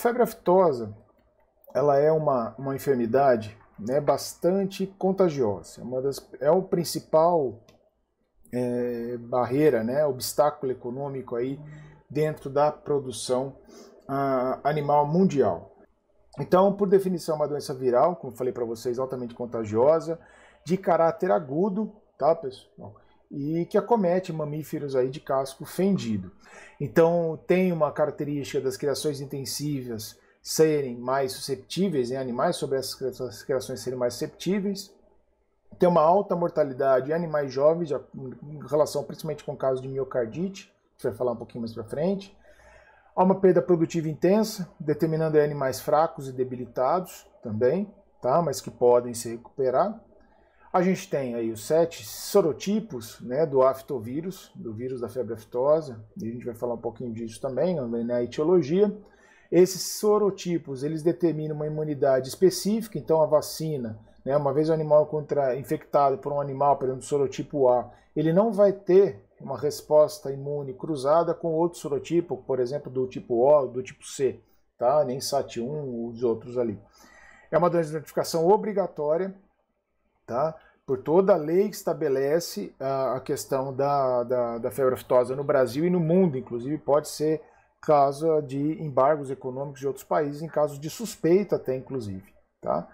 febre aftosa ela é uma, uma enfermidade né, bastante contagiosa. É uma das, é o principal é, barreira, né, obstáculo econômico aí dentro da produção ah, animal mundial. Então, por definição, é uma doença viral, como falei para vocês, altamente contagiosa, de caráter agudo, tá, pessoal? e que acomete mamíferos aí de casco fendido. Então tem uma característica das criações intensivas serem mais susceptíveis, em né, animais sobre essas criações serem mais susceptíveis, tem uma alta mortalidade em animais jovens, em relação principalmente com casos de miocardite, que vai falar um pouquinho mais para frente. Há uma perda produtiva intensa, determinando animais fracos e debilitados também, tá? mas que podem se recuperar. A gente tem aí os sete sorotipos né, do aftovírus, do vírus da febre aftosa, e a gente vai falar um pouquinho disso também né, na etiologia. Esses sorotipos, eles determinam uma imunidade específica, então a vacina, né, uma vez o animal contra, infectado por um animal, por exemplo, sorotipo A, ele não vai ter uma resposta imune cruzada com outro sorotipo, por exemplo, do tipo O, do tipo C, tá? nem SAT1, os outros ali. É uma doença de notificação obrigatória, tá? por toda a lei que estabelece a, questão da, da, da, febre aftosa no Brasil e no mundo, inclusive pode ser causa de embargos econômicos de outros países, em casos de suspeita até, inclusive. Tá?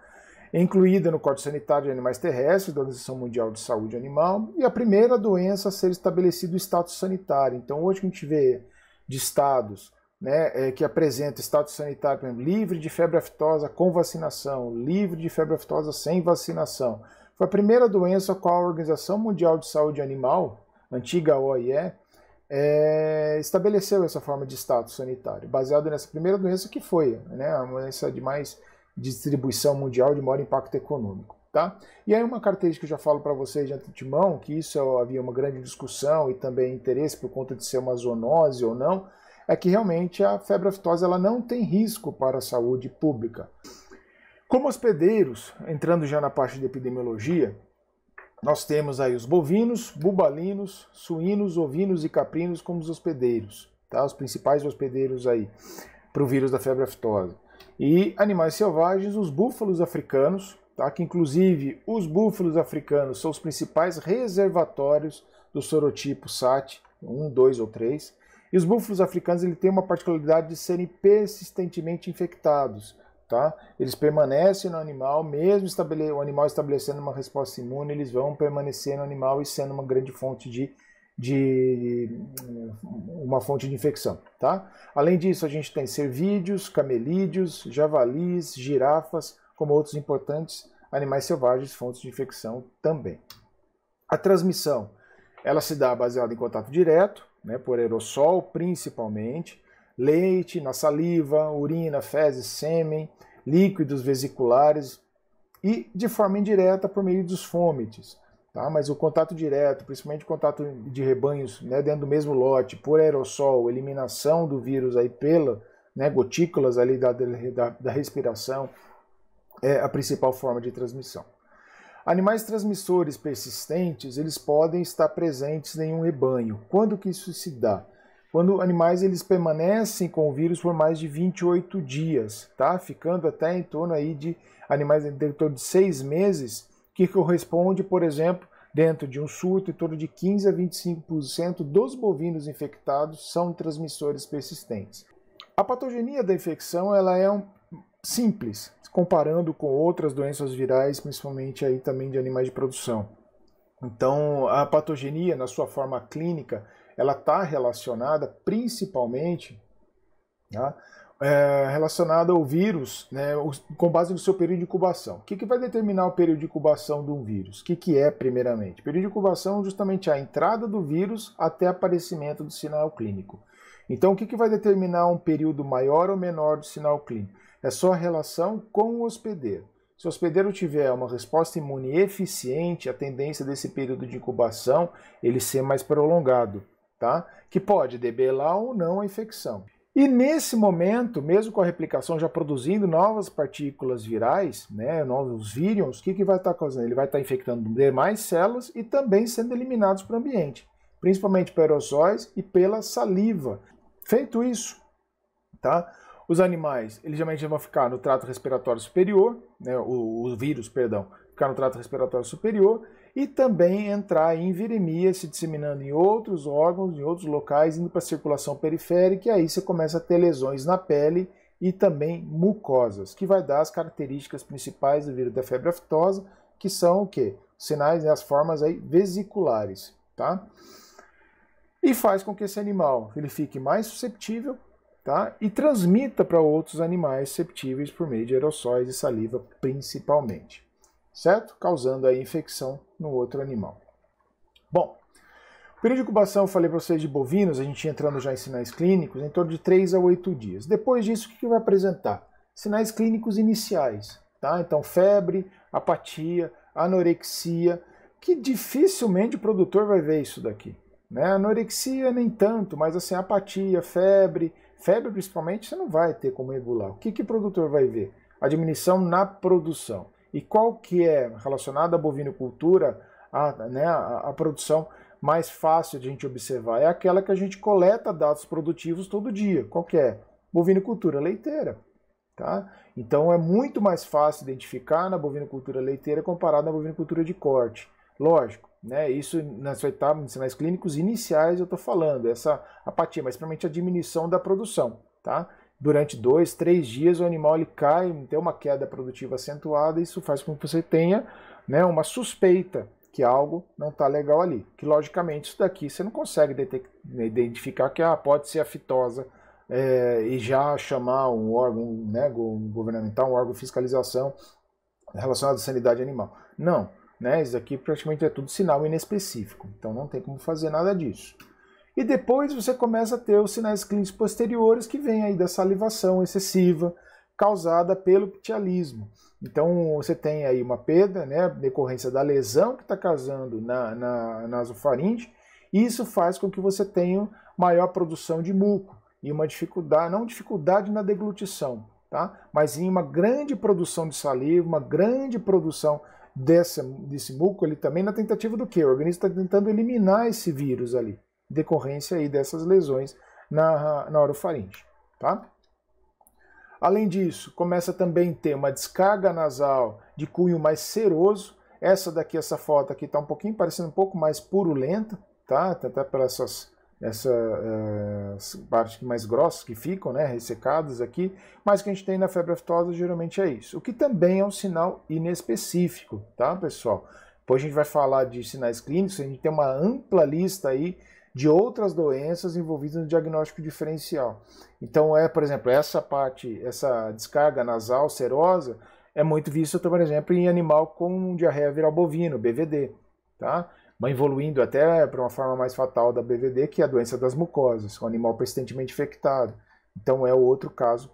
É incluída no Código Sanitário de Animais Terrestres da Organização Mundial de Saúde Animal e a primeira doença a ser estabelecido o status sanitário. Então hoje que a gente vê de estados né, é, que apresenta status sanitário, por exemplo, livre de febre aftosa com vacinação, livre de febre aftosa sem vacinação, foi a primeira doença com a Organização Mundial de Saúde Animal, antiga OIE, é, estabeleceu essa forma de status sanitário, baseado nessa primeira doença que foi, né, a doença de mais distribuição mundial de maior impacto econômico. Tá? E aí uma característica que eu já falo para vocês de antemão, que isso havia uma grande discussão e também interesse por conta de ser uma zoonose ou não, é que realmente a febre aftosa ela não tem risco para a saúde pública. Como hospedeiros, entrando já na parte de epidemiologia, nós temos aí os bovinos, bubalinos, suínos, ovinos e caprinos como os hospedeiros, tá? Os principais hospedeiros aí para o vírus da febre aftosa. E animais selvagens, os búfalos africanos, tá? Que inclusive os búfalos africanos são os principais reservatórios do sorotipo SAT, 1, 2 ou 3. E os búfalos africanos ele tem uma particularidade de serem persistentemente infectados tá? Eles permanecem no animal, mesmo o animal estabelecendo uma resposta imune, eles vão permanecer no animal e sendo uma grande fonte de, de uma fonte de infecção, tá? Além disso, a gente tem cervídeos, camelídeos, javalis, girafas, como outros importantes animais selvagens, fontes de infecção também. A transmissão, ela se dá baseada em contato direto, né, por aerossol principalmente, leite, na saliva, urina, fezes, sêmen, líquidos vesiculares e de forma indireta por meio dos fômites. Tá? Mas o contato direto, principalmente o contato de rebanhos né, dentro do mesmo lote, por aerossol, eliminação do vírus aí pela né, gotículas ali da, da, da respiração, é a principal forma de transmissão. Animais transmissores persistentes, eles podem estar presentes em um rebanho. Quando que isso se dá? quando animais eles permanecem com o vírus por mais de 28 dias, tá? Ficando até em torno aí de animais em torno de 6 meses, que corresponde, por exemplo, dentro de um surto, em torno de 15 a 25% dos bovinos infectados são transmissores persistentes. A patogenia da infecção, ela é um simples, comparando com outras doenças virais, principalmente aí também de animais de produção. Então, a patogenia, na sua forma clínica, ela está relacionada principalmente tá, é, relacionada ao vírus, né, com base no seu período de incubação. O que, que vai determinar o período de incubação de um vírus? O que, que é, primeiramente? O período de incubação é justamente a entrada do vírus até aparecimento do sinal clínico. Então, o que, que vai determinar um período maior ou menor do sinal clínico? É só a relação com o hospedeiro. Se o hospedeiro tiver uma resposta imune eficiente, a tendência desse período de incubação ele ser mais prolongado tá? que pode debelar ou não a infecção. E nesse momento, mesmo com a replicação já produzindo novas partículas virais, né, novos vírions, o que, que vai estar tá causando? Ele vai estar tá infectando demais células e também sendo eliminados para o ambiente, principalmente para aerossóis e pela saliva. Feito isso, tá? Os animais, eles geralmente vão ficar no trato respiratório superior, né, o, o vírus, perdão, ficar no trato respiratório superior, e também entrar em viremia, se disseminando em outros órgãos, em outros locais, indo para a circulação periférica, e aí você começa a ter lesões na pele e também mucosas, que vai dar as características principais do vírus da febre aftosa, que são o quê? Os sinais, né, as formas aí vesiculares, tá? E faz com que esse animal ele fique mais susceptível, tá? E transmita para outros animais susceptíveis por meio de aerossóis e saliva, principalmente certo? Causando a infecção no outro animal. Bom, o período de incubação, eu falei para vocês de bovinos, a gente entrando já em sinais clínicos, em torno de 3 a 8 dias. Depois disso, o que vai apresentar? Sinais clínicos iniciais, tá? Então, febre, apatia, anorexia, que dificilmente o produtor vai ver isso daqui. Né? Anorexia nem tanto, mas assim, apatia, febre, febre principalmente, você não vai ter como regular. O que, que o produtor vai ver? A diminuição na produção. E qual que é, relacionado à bovinocultura, a, né, a, a produção mais fácil de a gente observar? É aquela que a gente coleta dados produtivos todo dia. Qual que é? Bovinocultura leiteira. Tá? Então é muito mais fácil identificar na bovinocultura leiteira comparado à bovinocultura de corte. Lógico, né? Isso nas sua etapa de sinais clínicos iniciais eu estou falando, essa apatia, mas principalmente a diminuição da produção, tá? durante dois, três dias o animal ele cai, tem uma queda produtiva acentuada, isso faz com que você tenha né, uma suspeita que algo não está legal ali. Que logicamente isso daqui você não consegue identificar que ah, pode ser a fitosa é, eh, e já chamar um órgão né, governamental, um órgão de fiscalização relacionado à sanidade animal. Não, né, isso aqui praticamente é tudo sinal inespecífico, então não tem como fazer nada disso. E depois você começa a ter os sinais clínicos posteriores que vêm aí da salivação excessiva causada pelo ptialismo. Então você tem aí uma perda, né, decorrência da lesão que está causando na, na nasofaringe, e isso faz com que você tenha maior produção de muco e uma dificuldade, não dificuldade na deglutição, tá? mas em uma grande produção de saliva, uma grande produção dessa, desse muco ali também na tentativa do que? O organismo está tentando eliminar esse vírus ali decorrência aí dessas lesões na, na orofaringe, tá? Além disso, começa também a ter uma descarga nasal de cunho mais seroso. Essa daqui, essa foto aqui, está um pouquinho parecendo um pouco mais purulenta, tá? Até pelas essas, essa, eh, partes mais grossas que ficam, né? Ressecadas aqui. Mas que a gente tem na febre aftosa geralmente é isso. O que também é um sinal inespecífico, tá, pessoal? Depois a gente vai falar de sinais clínicos, a gente tem uma ampla lista aí de outras doenças envolvidas no diagnóstico diferencial. Então, é, por exemplo, essa parte, essa descarga nasal serosa é muito vista, por exemplo, em animal com diarreia viral bovino, BVD, tá? Mas evoluindo até para uma forma mais fatal da BVD, que é a doença das mucosas, um animal persistentemente infectado. Então, é outro caso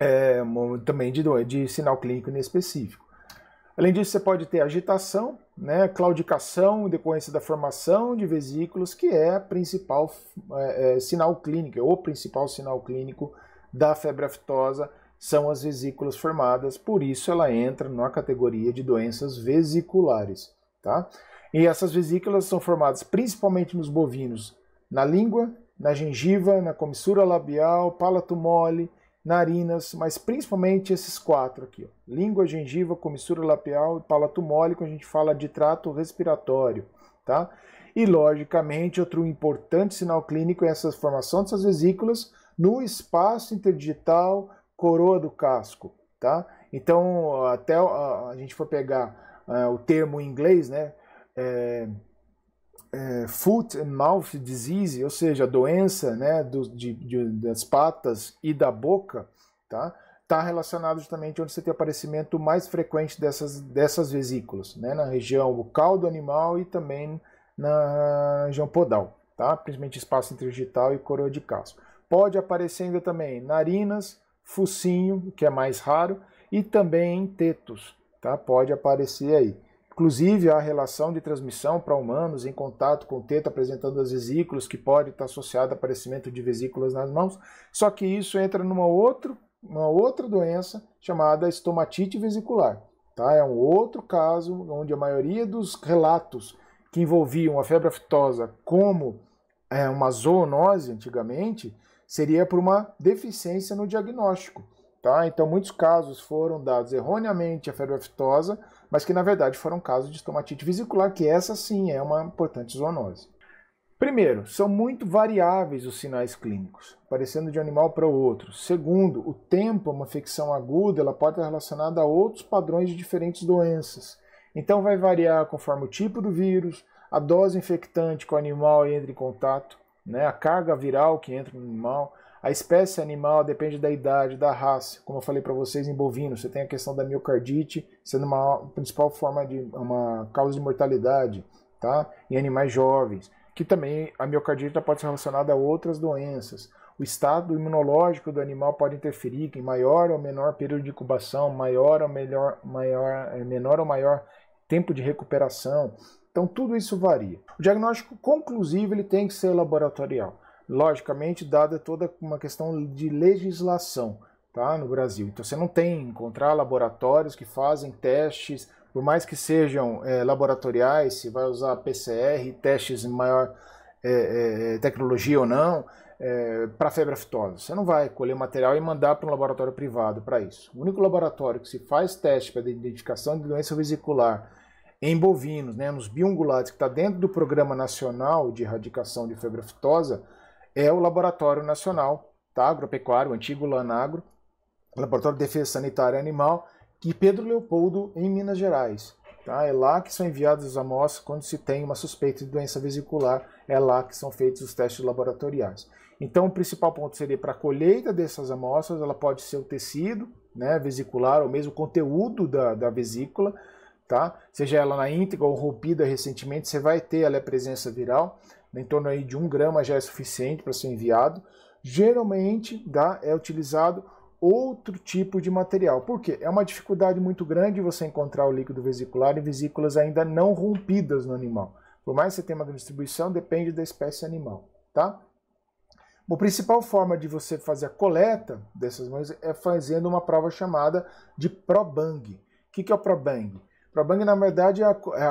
é, também de, de sinal clínico inespecífico. Além disso, você pode ter agitação, né, claudicação, decorrência da formação de vesículos, que é a principal é, é, sinal clínico, é o principal sinal clínico da febre aftosa são as vesículas formadas, por isso ela entra na categoria de doenças vesiculares, tá? E essas vesículas são formadas principalmente nos bovinos, na língua, na gengiva, na comissura labial, palato mole, narinas, mas principalmente esses quatro aqui: ó. língua, gengiva, comissura labial e palato mole, quando a gente fala de trato respiratório, tá? E logicamente, outro importante sinal clínico é essa formação dessas vesículas no espaço interdigital coroa do casco, tá? Então, até a, a gente for pegar uh, o termo em inglês, né? É, é, foot and mouth disease, ou seja, a doença né, do, de, de, das patas e da boca, tá? Está relacionado justamente onde você tem aparecimento mais frequente dessas, dessas vesículas, né? na região bucal do animal e também na região podal, tá? principalmente espaço interdigital e coroa de caço. Pode aparecer ainda também narinas, focinho, que é mais raro, e também em tetos, tá? pode aparecer aí. Inclusive, a relação de transmissão para humanos em contato com o teto apresentando as vesículas, que pode estar associada ao aparecimento de vesículas nas mãos. Só que isso entra numa outra, uma outra doença chamada estomatite vesicular. Tá? É um outro caso onde a maioria dos relatos que envolviam a febre aftosa como é, uma zoonose antigamente seria por uma deficiência no diagnóstico. Tá? Então, muitos casos foram dados erroneamente a febre aftosa mas que na verdade foram casos de estomatite vesicular, que essa sim é uma importante zoonose. Primeiro, são muito variáveis os sinais clínicos, parecendo de um animal para o outro. Segundo, o tempo, uma infecção aguda, ela pode estar relacionada a outros padrões de diferentes doenças. Então vai variar conforme o tipo do vírus, a dose infectante que o animal entra em contato, né, a carga viral que entra no animal, a espécie animal depende da idade, da raça. Como eu falei para vocês, em bovino, você tem a questão da miocardite, sendo uma principal forma de uma causa de mortalidade, tá? Em animais jovens, que também a miocardite pode ser relacionada a outras doenças. O estado imunológico do animal pode interferir em maior ou menor período de incubação, maior ou melhor, maior, eh, menor ou maior tempo de recuperação. Então tudo isso varia. O diagnóstico conclusivo ele tem que ser laboratorial logicamente, dada toda uma questão de legislação tá, no Brasil. Então você não tem, encontrar laboratórios que fazem testes, por mais que sejam é, laboratoriais, se vai usar PCR, testes em maior é, é, é, tecnologia ou não, é, para febre aftosa. Você não vai colher material e mandar para um laboratório privado para isso. O único laboratório que se faz teste para identificação de doença vesicular em bovinos, né, nos biungulados, que está dentro do Programa Nacional de Erradicação de Febre Aftosa, é o Laboratório Nacional tá? Agropecuário, antigo Lanagro, Laboratório de Defesa Sanitária Animal, e Pedro Leopoldo, em Minas Gerais. Tá? É lá que são enviadas as amostras quando se tem uma suspeita de doença vesicular, é lá que são feitos os testes laboratoriais. Então, o principal ponto seria para a colheita dessas amostras, ela pode ser o tecido né, vesicular ou mesmo o conteúdo da, da vesícula, tá? seja ela na íntegra ou rompida recentemente, você vai ter ali a presença viral em torno aí de um grama já é suficiente para ser enviado. Geralmente dá é utilizado outro tipo de material. Por quê? É uma dificuldade muito grande você encontrar o líquido vesicular em vesículas ainda não rompidas no animal. Por mais que você tenha uma distribuição, depende da espécie animal, tá? A principal forma de você fazer a coleta dessas mãos é fazendo uma prova chamada de probang. O que, que é o probang? Prabang, na verdade, é a, é a, é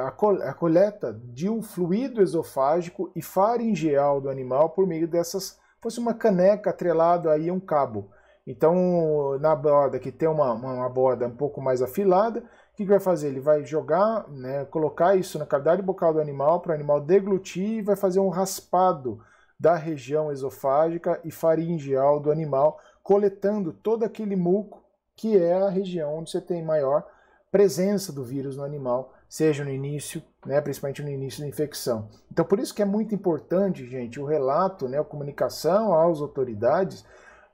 a, é a, coleta de um fluido esofágico e faringeal do animal por meio dessas. fosse uma caneca atrelada aí a um cabo. Então, na borda que tem uma, uma borda um pouco mais afilada, o que, que, vai fazer? Ele vai jogar, né, colocar isso na cavidade bucal do animal para o animal deglutir e vai fazer um raspado da região esofágica e faringeal do animal, coletando todo aquele muco que é a região onde você tem maior presença do vírus no animal, seja no início, né, principalmente no início da infecção. Então, por isso que é muito importante, gente, o relato, né, a comunicação às autoridades,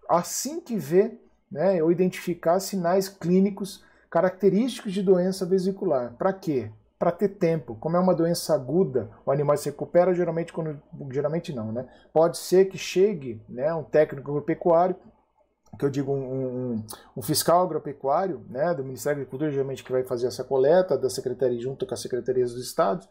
assim que vê né, ou identificar sinais clínicos característicos de doença vesicular. Para quê? Para ter tempo. Como é uma doença aguda, o animal se recupera geralmente quando. Geralmente não, né? Pode ser que chegue né, um técnico agropecuário que eu digo, um, um, um, fiscal agropecuário, né, do Ministério da Agricultura, geralmente que vai fazer essa coleta da secretaria junto com as secretarias dos estados,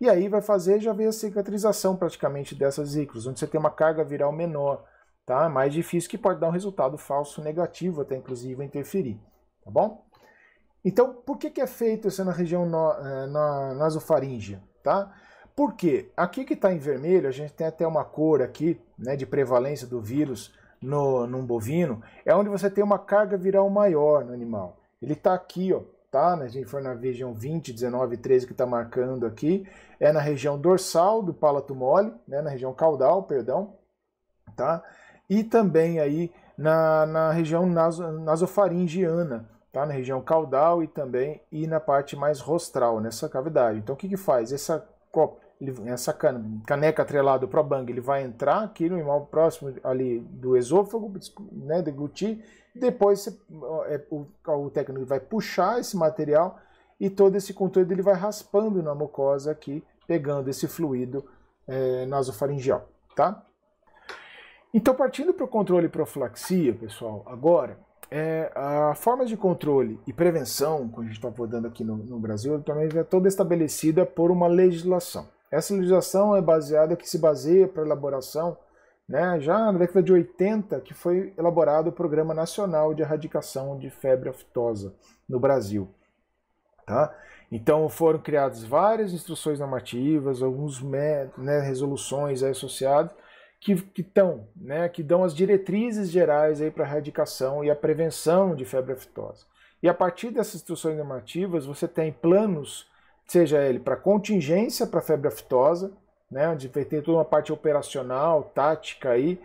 e aí vai fazer, já vem a cicatrização praticamente dessas iclos, onde você tem uma carga viral menor, tá? É mais difícil, que pode dar um resultado falso negativo, até inclusive interferir, tá bom? Então, por que, que é feito isso na região no, eh, na nasofaringe, tá? Porque aqui que está em vermelho, a gente tem até uma cor aqui, né, de prevalência do vírus, no, num bovino, é onde você tem uma carga viral maior no animal. Ele está aqui, ó, tá? Né, a gente for na região 20, 19, 13 que está marcando aqui, é na região dorsal do palato mole, né? Na região caudal, perdão, tá? E também aí na, na região naso, nasofaringiana, tá? Na região caudal e também e na parte mais rostral, nessa cavidade. Então o que que faz? Essa ele, essa caneca atrelada para bang, ele vai entrar aqui no imóvel próximo ali do esôfago, né, deglutir, depois você, é, o, o, técnico vai puxar esse material e todo esse conteúdo ele vai raspando na mucosa aqui, pegando esse fluido é, nasofaringeal, tá? Então, partindo para o controle e profilaxia, pessoal, agora, é, a forma de controle e prevenção, que a gente está abordando aqui no, no Brasil, também é toda estabelecida por uma legislação. Essa legislação é baseada, que se baseia para elaboração, né, já na década de 80, que foi elaborado o Programa Nacional de Erradicação de Febre Aftosa no Brasil. Tá? Então foram criadas várias instruções normativas, alguns métodos, né, resoluções associadas, que, que, tão, né, que dão as diretrizes gerais para a erradicação e a prevenção de febre aftosa. E a partir dessas instruções normativas, você tem planos seja ele para contingência para febre aftosa, né, onde vai ter toda uma parte operacional, tática aí,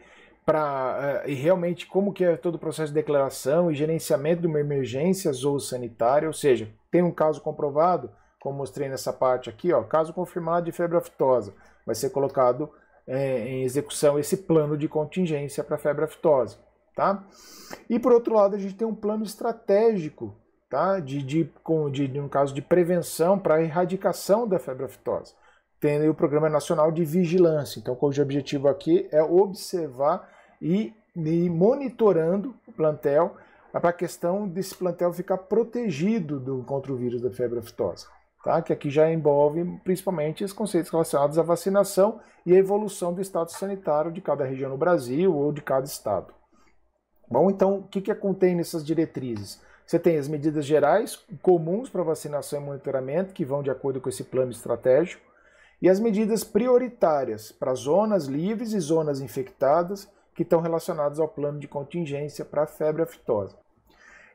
para uh, eh, e realmente como que é todo o processo de declaração e gerenciamento de uma emergência ou sanitária, ou seja, tem um caso comprovado, como mostrei nessa parte aqui, ó, caso confirmado de febre aftosa, vai ser colocado é, em execução esse plano de contingência para febre aftosa, tá? E por outro lado, a gente tem um plano estratégico tá? de, de, com, de, um caso de prevenção para erradicação da febre aftosa. Tem o Programa Nacional de Vigilância, então cujo objetivo aqui é observar e, ir monitorando o plantel para a questão desse plantel ficar protegido do, contra o vírus da febre aftosa. Tá? que aqui já envolve principalmente os conceitos relacionados à vacinação e a evolução do estado sanitário de cada região no Brasil ou de cada estado. Bom, então, o que, que contém nessas diretrizes? Você tem as medidas gerais comuns para vacinação e monitoramento, que vão de acordo com esse plano estratégico, e as medidas prioritárias para zonas livres e zonas infectadas, que estão relacionadas ao plano de contingência para a febre aftosa.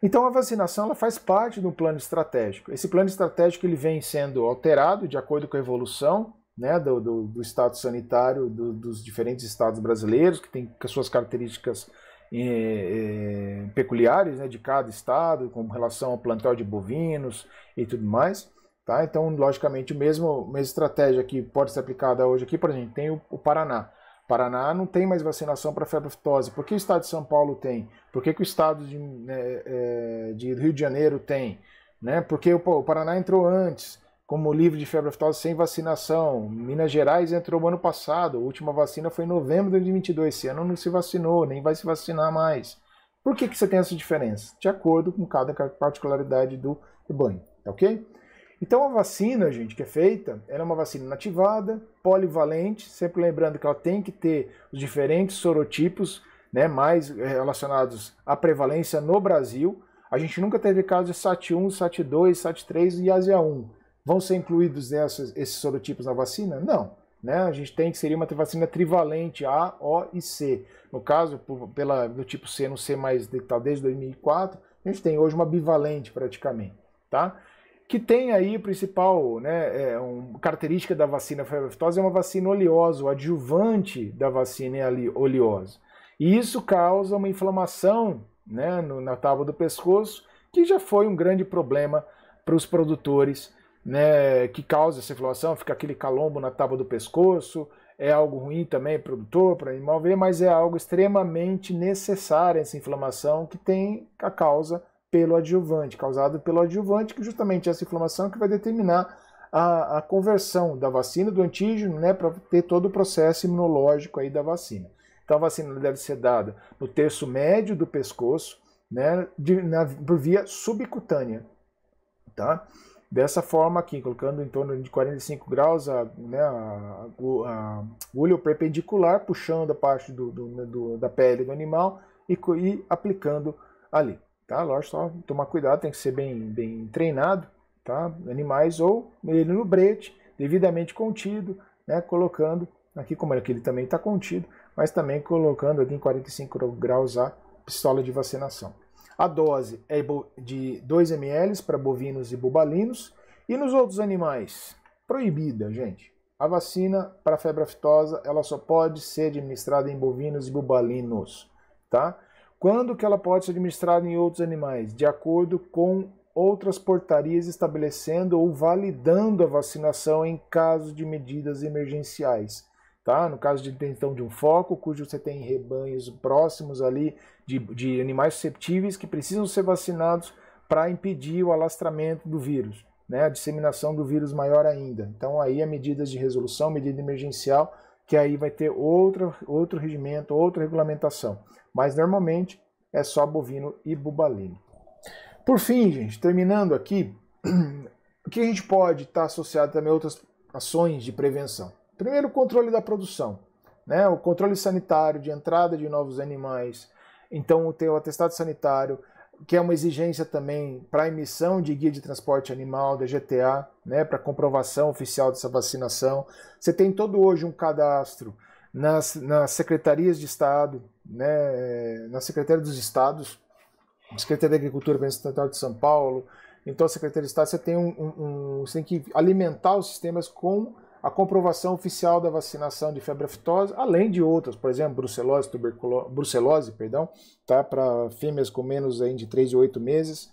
Então a vacinação ela faz parte do plano estratégico. Esse plano estratégico ele vem sendo alterado de acordo com a evolução né, do, do, do, estado sanitário do, dos diferentes estados brasileiros, que tem suas características eh, eh, peculiares né, de cada estado, com relação ao plantel de bovinos e tudo mais. Tá? Então, logicamente, o mesmo mesma estratégia que pode ser aplicada hoje aqui, por exemplo, tem o, o Paraná. Paraná não tem mais vacinação para febre aftosa. Por que o estado de São Paulo tem? Por que, que o estado de, né, eh, de Rio de Janeiro tem? Né? Porque o, o Paraná entrou antes como livre de febre aftosa sem vacinação. Minas Gerais entrou no ano passado, a última vacina foi em novembro de 2022, esse ano não se vacinou, nem vai se vacinar mais. Por que, que você tem essa diferença? De acordo com cada particularidade do rebanho, tá ok? Então a vacina, gente, que é feita, ela é uma vacina inativada, polivalente, sempre lembrando que ela tem que ter os diferentes sorotipos, né, mais eh, relacionados à prevalência no Brasil. A gente nunca teve casos de SAT1, SAT2, SAT3 e ASEA1. Vão ser incluídos nessas, esses sorotipos na vacina? Não. Né? A gente tem que seria uma vacina trivalente A, O e C. No caso, por, pela, do tipo C no C mais tal tá desde 2004, a gente tem hoje uma bivalente praticamente, tá? Que tem aí o principal, né, é, um, característica da vacina feroftose é uma vacina oleosa, o adjuvante da vacina é ali, oleosa. E isso causa uma inflamação né, no, na tábua do pescoço, que já foi um grande problema para os produtores né, que causa essa inflamação, fica aquele calombo na tábua do pescoço, é algo ruim também para o produtor, para animal ver, mas é algo extremamente necessário essa inflamação que tem a causa pelo adjuvante, causado pelo adjuvante, que justamente é essa inflamação que vai determinar a, a, conversão da vacina do antígeno, né, para ter todo o processo imunológico aí da vacina. Então a vacina deve ser dada no terço médio do pescoço, né, de, na, por via subcutânea, tá? Dessa forma aqui, colocando em torno de 45 graus a, né, a, a agulha perpendicular, puxando a parte do, do, né, do, da pele do animal e, e aplicando ali. Tá? Lógico, só tomar cuidado, tem que ser bem, bem treinado, tá? Animais ou ele no brete, devidamente contido, né, colocando, aqui como é que ele também está contido, mas também colocando aqui em 45 graus a pistola de vacinação. A dose é de 2 ml para bovinos e bubalinos. E nos outros animais? Proibida, gente. A vacina para febre aftosa ela só pode ser administrada em bovinos e bubalinos, tá? Quando que ela pode ser administrada em outros animais? De acordo com outras portarias estabelecendo ou validando a vacinação em caso de medidas emergenciais. Tá? No caso de intenção de um foco, cujo você tem rebanhos próximos ali de, de animais susceptíveis que precisam ser vacinados para impedir o alastramento do vírus, né? a disseminação do vírus maior ainda. Então aí é medidas de resolução, medida emergencial, que aí vai ter outro, outro regimento, outra regulamentação. Mas normalmente é só bovino e bubalino. Por fim, gente, terminando aqui, o que a gente pode estar tá associado também a outras ações de prevenção? Primeiro, o controle da produção, né? o controle sanitário de entrada de novos animais. Então, tem o atestado sanitário, que é uma exigência também para emissão de guia de transporte animal, da GTA, né? para comprovação oficial dessa vacinação. Você tem todo hoje um cadastro nas, nas secretarias de Estado, né? na Secretaria dos Estados, Secretaria da Agricultura, e de São Paulo, então, a Secretaria de Estado, você tem, um, um, um, você tem que alimentar os sistemas com a comprovação oficial da vacinação de febre aftosa, além de outras, por exemplo, brucelose, tuberculose, brucelose perdão, tá? para fêmeas com menos aí de 3 e 8 meses.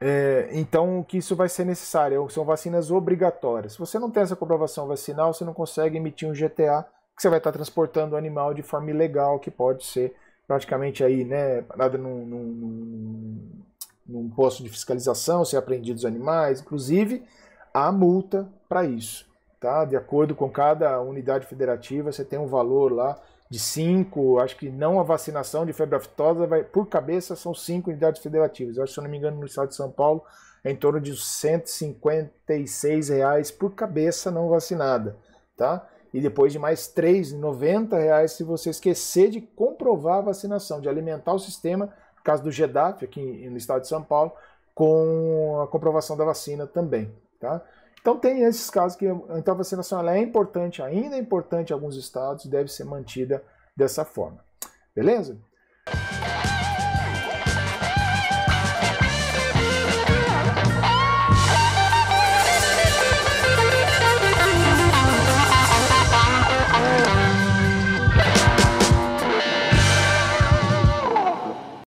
É, então, que isso vai ser necessário, são vacinas obrigatórias. Se você não tem essa comprovação vacinal, você não consegue emitir um GTA, que você vai estar transportando o animal de forma ilegal, que pode ser praticamente aí, né, nada num, num, num posto de fiscalização, ser apreendido os animais, inclusive há multa para isso. Tá? De acordo com cada unidade federativa, você tem um valor lá de 5, acho que não a vacinação de febre aftosa, vai, por cabeça são 5 unidades federativas. Eu acho, se eu não me engano, no estado de São Paulo é em torno de R$ 156 reais por cabeça não vacinada, tá? E depois de mais R$ 3,90 reais se você esquecer de comprovar a vacinação, de alimentar o sistema, no caso do GEDAF, aqui no estado de São Paulo, com a comprovação da vacina também, tá? Então tem esses casos que então, a vacinação é importante, ainda é importante em alguns estados, deve ser mantida dessa forma. Beleza?